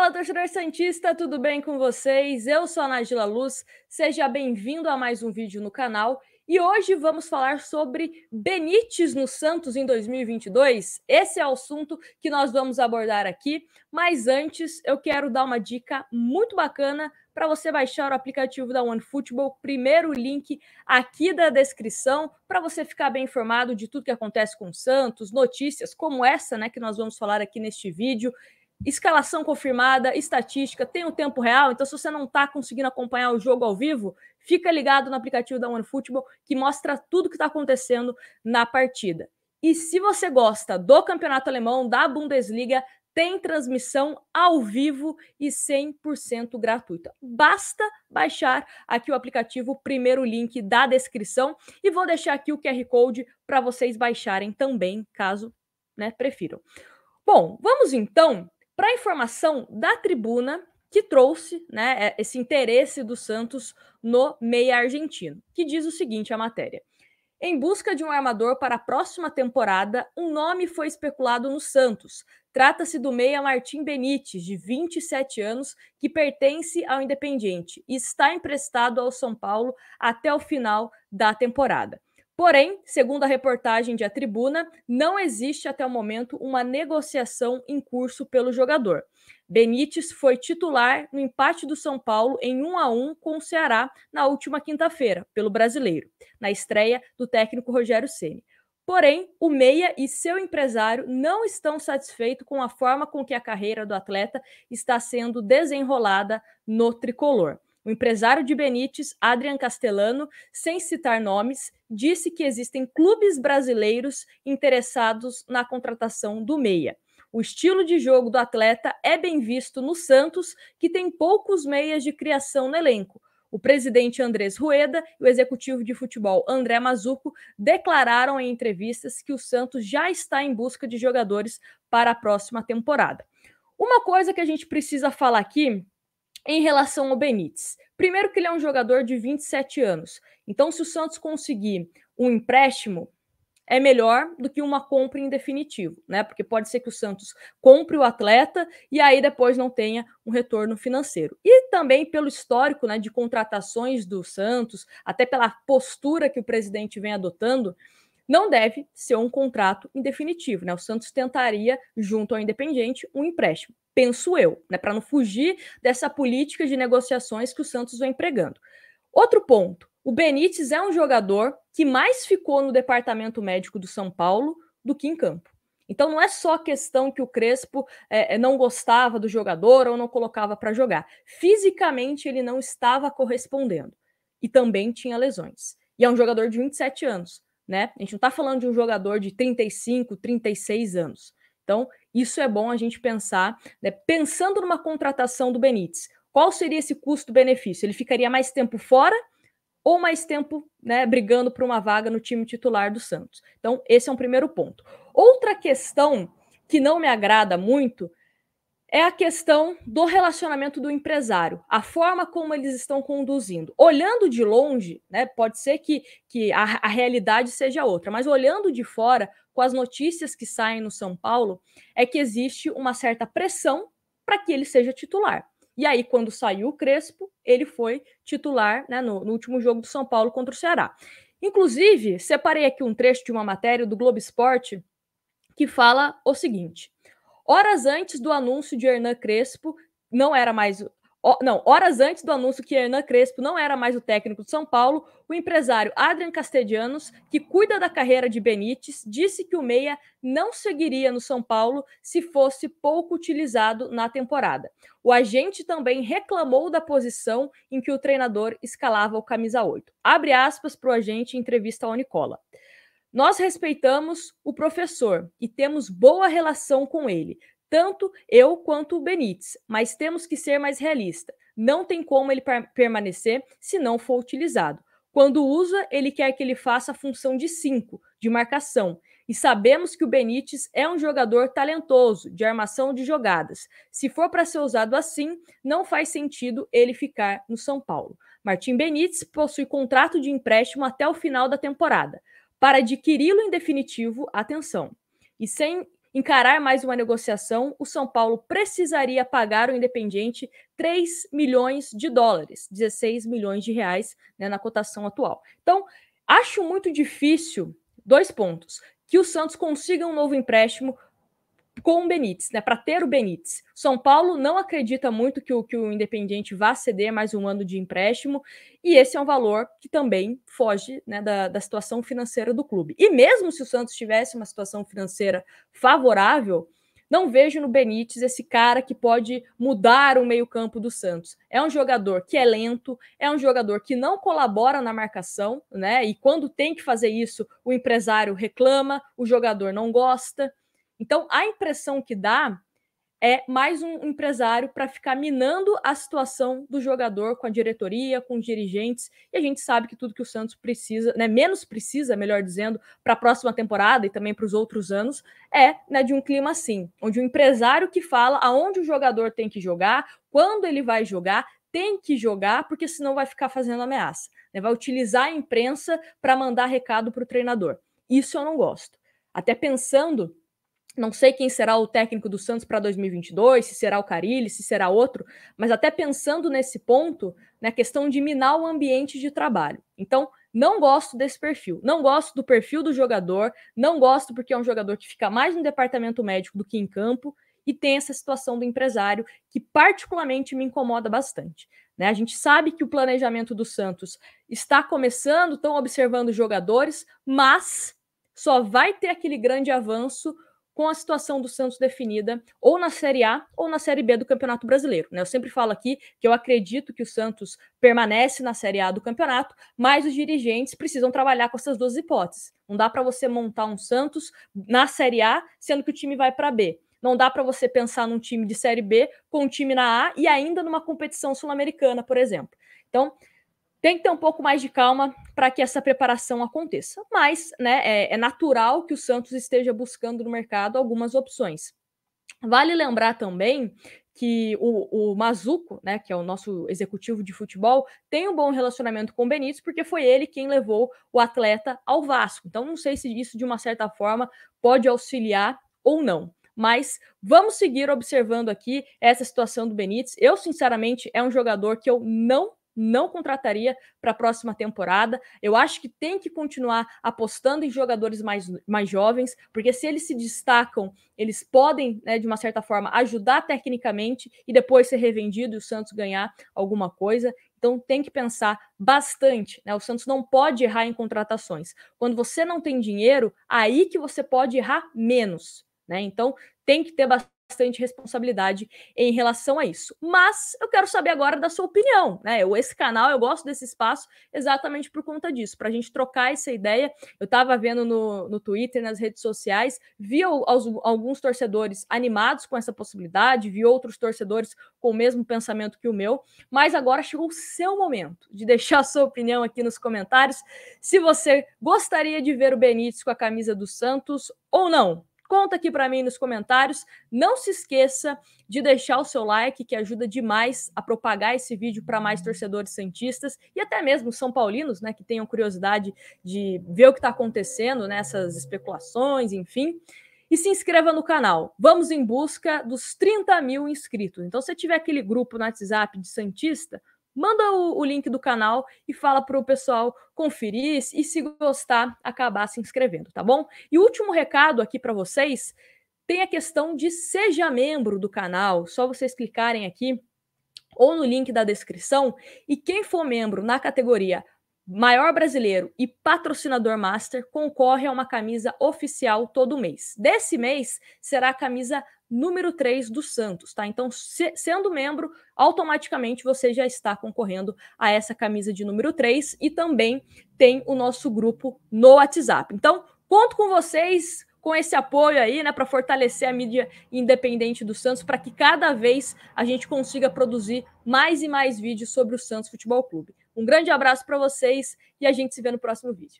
Fala, torcedor Santista, tudo bem com vocês? Eu sou a Nagila Luz, seja bem-vindo a mais um vídeo no canal e hoje vamos falar sobre Benítez no Santos em 2022. Esse é o assunto que nós vamos abordar aqui, mas antes eu quero dar uma dica muito bacana para você baixar o aplicativo da OneFootball, primeiro link aqui da descrição, para você ficar bem informado de tudo que acontece com o Santos, notícias como essa, né, que nós vamos falar aqui neste vídeo, escalação confirmada, estatística, tem o tempo real. Então, se você não está conseguindo acompanhar o jogo ao vivo, fica ligado no aplicativo da OneFootball que mostra tudo que está acontecendo na partida. E se você gosta do campeonato alemão, da Bundesliga, tem transmissão ao vivo e 100% gratuita. Basta baixar aqui o aplicativo, o primeiro link da descrição, e vou deixar aqui o QR Code para vocês baixarem também, caso né, prefiram. Bom, vamos então para a informação da tribuna que trouxe né, é, esse interesse do Santos no meia argentino, que diz o seguinte a matéria. Em busca de um armador para a próxima temporada, um nome foi especulado no Santos. Trata-se do meia Martim Benítez, de 27 anos, que pertence ao Independiente e está emprestado ao São Paulo até o final da temporada. Porém, segundo a reportagem de A Tribuna, não existe até o momento uma negociação em curso pelo jogador. Benítez foi titular no empate do São Paulo em 1 a 1 com o Ceará na última quinta-feira, pelo Brasileiro, na estreia do técnico Rogério Ceni. Porém, o meia e seu empresário não estão satisfeitos com a forma com que a carreira do atleta está sendo desenrolada no tricolor. O empresário de Benítez, Adrian Castellano, sem citar nomes, disse que existem clubes brasileiros interessados na contratação do meia. O estilo de jogo do atleta é bem visto no Santos, que tem poucos meias de criação no elenco. O presidente Andrés Rueda e o executivo de futebol André Mazuco declararam em entrevistas que o Santos já está em busca de jogadores para a próxima temporada. Uma coisa que a gente precisa falar aqui em relação ao Benítez. Primeiro que ele é um jogador de 27 anos. Então, se o Santos conseguir um empréstimo, é melhor do que uma compra em definitivo, né? Porque pode ser que o Santos compre o atleta e aí depois não tenha um retorno financeiro. E também pelo histórico, né, de contratações do Santos, até pela postura que o presidente vem adotando, não deve ser um contrato indefinitivo, né? O Santos tentaria, junto ao Independente, um empréstimo, penso eu, né? Para não fugir dessa política de negociações que o Santos vem empregando. Outro ponto: o Benítez é um jogador que mais ficou no departamento médico do São Paulo do que em campo. Então não é só questão que o Crespo é, é não gostava do jogador ou não colocava para jogar. Fisicamente ele não estava correspondendo e também tinha lesões. E é um jogador de 27 anos né? A gente não está falando de um jogador de 35, 36 anos. Então, isso é bom a gente pensar, né? pensando numa contratação do Benítez. Qual seria esse custo-benefício? Ele ficaria mais tempo fora ou mais tempo né, brigando por uma vaga no time titular do Santos? Então, esse é um primeiro ponto. Outra questão que não me agrada muito é a questão do relacionamento do empresário, a forma como eles estão conduzindo. Olhando de longe, né, pode ser que, que a, a realidade seja outra, mas olhando de fora, com as notícias que saem no São Paulo, é que existe uma certa pressão para que ele seja titular. E aí, quando saiu o Crespo, ele foi titular né, no, no último jogo do São Paulo contra o Ceará. Inclusive, separei aqui um trecho de uma matéria do Globo Esporte que fala o seguinte: Horas antes do anúncio de Hernan Crespo, não era mais. Não, horas antes do anúncio que Hernan Crespo não era mais o técnico de São Paulo, o empresário Adrian Castellanos, que cuida da carreira de Benítez, disse que o Meia não seguiria no São Paulo se fosse pouco utilizado na temporada. O agente também reclamou da posição em que o treinador escalava o camisa 8. Abre aspas para o agente em entrevista ao Nicola. Nós respeitamos o professor e temos boa relação com ele, tanto eu quanto o Benítez, mas temos que ser mais realistas. Não tem como ele permanecer se não for utilizado. Quando usa, ele quer que ele faça a função de 5, de marcação. E sabemos que o Benítez é um jogador talentoso, de armação de jogadas. Se for para ser usado assim, não faz sentido ele ficar no São Paulo. Martim Benítez possui contrato de empréstimo até o final da temporada para adquiri-lo em definitivo, atenção. E sem encarar mais uma negociação, o São Paulo precisaria pagar o Independiente 3 milhões de dólares, 16 milhões de reais né, na cotação atual. Então, acho muito difícil, dois pontos, que o Santos consiga um novo empréstimo com o Benítez, né? Para ter o Benítez. São Paulo não acredita muito que o, que o Independiente vá ceder mais um ano de empréstimo, e esse é um valor que também foge né, da, da situação financeira do clube. E mesmo se o Santos tivesse uma situação financeira favorável, não vejo no Benítez esse cara que pode mudar o meio-campo do Santos. É um jogador que é lento, é um jogador que não colabora na marcação, né? E quando tem que fazer isso, o empresário reclama, o jogador não gosta. Então, a impressão que dá é mais um empresário para ficar minando a situação do jogador com a diretoria, com os dirigentes. E a gente sabe que tudo que o Santos precisa, né, menos precisa, melhor dizendo, para a próxima temporada e também para os outros anos, é né, de um clima assim, onde o empresário que fala aonde o jogador tem que jogar, quando ele vai jogar, tem que jogar, porque senão vai ficar fazendo ameaça. Né, vai utilizar a imprensa para mandar recado para o treinador. Isso eu não gosto. Até pensando não sei quem será o técnico do Santos para 2022, se será o Carilli, se será outro, mas até pensando nesse ponto, na né, questão de minar o ambiente de trabalho. Então, não gosto desse perfil. Não gosto do perfil do jogador, não gosto porque é um jogador que fica mais no departamento médico do que em campo e tem essa situação do empresário que particularmente me incomoda bastante. Né? A gente sabe que o planejamento do Santos está começando, estão observando os jogadores, mas só vai ter aquele grande avanço com a situação do Santos definida ou na Série A ou na Série B do Campeonato Brasileiro. Né? Eu sempre falo aqui que eu acredito que o Santos permanece na Série A do campeonato, mas os dirigentes precisam trabalhar com essas duas hipóteses. Não dá para você montar um Santos na Série A, sendo que o time vai para B. Não dá para você pensar num time de Série B com um time na A e ainda numa competição sul-americana, por exemplo. Então, tem que ter um pouco mais de calma para que essa preparação aconteça. Mas né, é, é, natural que o Santos esteja buscando no mercado algumas opções. Vale lembrar também que o, o Mazuco, né, que é o nosso executivo de futebol, tem um bom relacionamento com o Benítez, porque foi ele quem levou o atleta ao Vasco. Então, não sei se isso, de uma certa forma, pode auxiliar ou não mas vamos seguir observando aqui essa situação do Benítez. Eu, sinceramente, é um jogador que eu não não contrataria para a próxima temporada. Eu acho que tem que continuar apostando em jogadores mais, mais jovens, porque se eles se destacam, eles podem, né, de uma certa forma, ajudar tecnicamente e depois ser revendido e o Santos ganhar alguma coisa. Então tem que pensar bastante, né? O Santos não pode errar em contratações. Quando você não tem dinheiro, aí que você pode errar menos, né? Então tem que ter bastante bastante responsabilidade em relação a isso. Mas eu quero saber agora da sua opinião, né? Eu, esse canal, eu gosto desse espaço exatamente por conta disso, para a gente trocar essa ideia. Eu estava vendo no, no Twitter, nas redes sociais, vi aos, alguns torcedores animados com essa possibilidade, vi outros torcedores com o mesmo pensamento que o meu, mas agora chegou o seu momento de deixar a sua opinião aqui nos comentários. Se você gostaria de ver o Benítez com a camisa do Santos ou não, Conta aqui para mim nos comentários. Não se esqueça de deixar o seu like, que ajuda demais a propagar esse vídeo para mais torcedores santistas e até mesmo são paulinos, né, que tenham curiosidade de ver o que está acontecendo nessas né, especulações, enfim. E se inscreva no canal. Vamos em busca dos 30 mil inscritos. Então, se tiver aquele grupo no WhatsApp de santista, manda o, o, link do canal e fala para o pessoal conferir e, se gostar, acabar se inscrevendo, tá bom? E último recado aqui para vocês, tem a questão de seja membro do canal, só vocês clicarem aqui ou no link da descrição e quem for membro na categoria maior brasileiro e patrocinador master concorre a uma camisa oficial todo mês. Desse mês será a camisa número 3 do Santos, tá? Então, se, sendo membro, automaticamente você já está concorrendo a essa camisa de número 3 e também tem o nosso grupo no WhatsApp. Então, conto com vocês com esse apoio aí, né, para fortalecer a mídia independente do Santos, para que cada vez a gente consiga produzir mais e mais vídeos sobre o Santos Futebol Clube. Um grande abraço para vocês e a gente se vê no próximo vídeo.